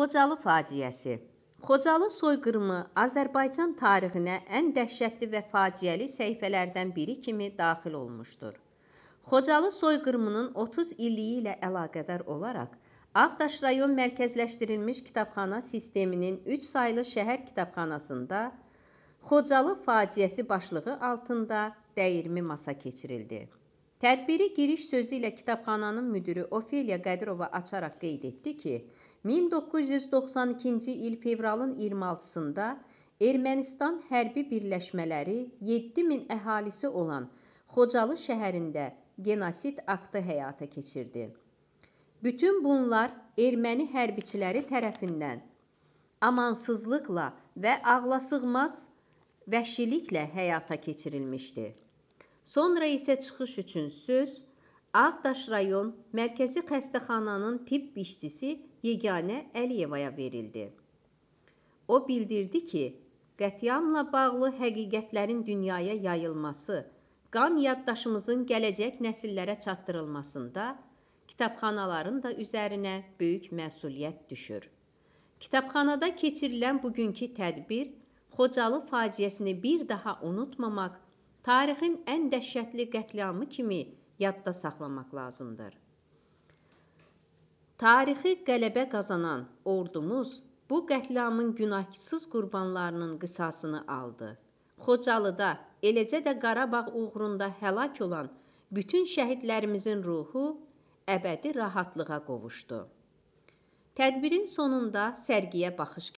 Xocalı faciəsi Xocalı soyqırımı Azərbaycan tarixinə ən dəhşətli və faciəli səhifələrdən biri kimi daxil olmuşdur. Xocalı soyqırımının 30 illiyi ilə əlaqədar olaraq Ağdaş rayon mərkəzləşdirilmiş kitabxana sisteminin 3 saylı şəhər kitabxanasında Xocalı faciəsi başlığı altında dəyirmi masa keçirildi. Tədbiri giriş sözü ilə kitabxananın müdiri Ofeliya Qədirova açaraq qeyd etdi ki, 1992-ci il fevralın 26-sında Ermənistan hərbi birləşmələri 7000 əhalisi olan Xocalı şəhərində genosid aktı həyata keçirdi. Bütün bunlar erməni hərbiçiləri tərəfindən amansızlıqla və ağlasığmaz vəhşiliklə həyata keçirilmişdi. Sonra isə çıxış üçün söz Ağdaş rayon Mərkəzi Xəstəxananın tibb işçisi Yeganə Əliyevaya verildi. O bildirdi ki, qətliamla bağlı həqiqətlərin dünyaya yayılması, qan yaddaşımızın gələcək nəsillərə çatdırılmasında kitabxanaların da üzərinə böyük məsuliyyət düşür. Kitabxanada keçirilən bugünkü tədbir Xocalı faciəsini bir daha unutmamaq tarixin ən dəhşətli qətliamı kimi yadda saxlamaq lazımdır. Tarixi qələbə qazanan ordumuz bu qətliamın günahsız qurbanlarının qisasını aldı. Xocalıda, eləcə də Qarabağ uğrunda həlak olan bütün şəhidlərimizin ruhu əbədi rahatlığa qovuşdu. Tədbirin sonunda sərgiyə baxış